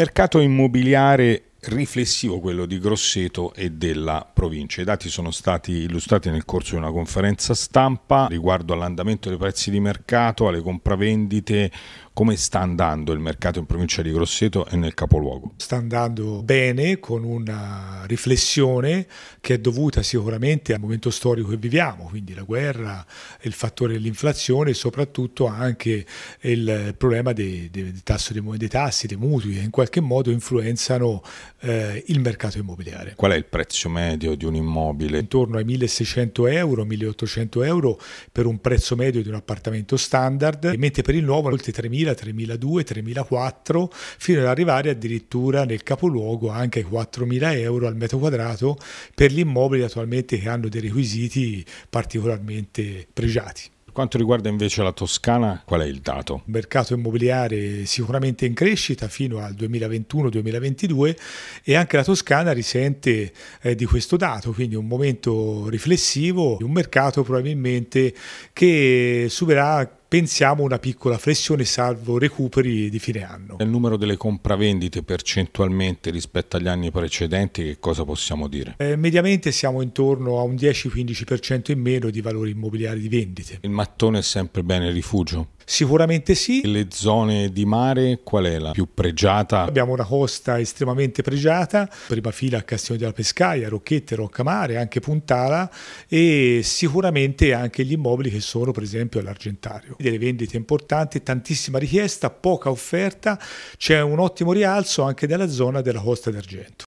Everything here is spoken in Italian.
mercato immobiliare riflessivo quello di Grosseto e della provincia. I dati sono stati illustrati nel corso di una conferenza stampa riguardo all'andamento dei prezzi di mercato, alle compravendite, come sta andando il mercato in provincia di Grosseto e nel capoluogo? Sta andando bene con una riflessione che è dovuta sicuramente al momento storico che viviamo, quindi la guerra, il fattore dell'inflazione e soprattutto anche il problema dei, dei, dei, tassi, dei, tassi, dei mutui che in qualche modo influenzano eh, il mercato immobiliare. Qual è il prezzo medio di un immobile? Intorno ai 1600 euro, 1800 euro per un prezzo medio di un appartamento standard, mentre per il nuovo oltre 3000, 3002, 3004, fino ad arrivare addirittura nel capoluogo anche ai 4000 euro al metro quadrato per gli immobili attualmente che hanno dei requisiti particolarmente pregiati quanto riguarda invece la Toscana, qual è il dato? Il mercato immobiliare sicuramente in crescita fino al 2021-2022 e anche la Toscana risente eh, di questo dato, quindi un momento riflessivo, un mercato probabilmente che supererà pensiamo una piccola flessione salvo recuperi di fine anno. Il numero delle compravendite percentualmente rispetto agli anni precedenti che cosa possiamo dire? Eh, mediamente siamo intorno a un 10-15% in meno di valori immobiliari di vendite. Il mattone è sempre bene rifugio? Sicuramente sì. Le zone di mare qual è la più pregiata? Abbiamo una costa estremamente pregiata, prima fila a Castiglione della Pescaia, Rocchette, Roccamare, anche Puntala e sicuramente anche gli immobili che sono per esempio all'Argentario. Delle vendite importanti, tantissima richiesta, poca offerta, c'è un ottimo rialzo anche nella zona della costa d'Argento.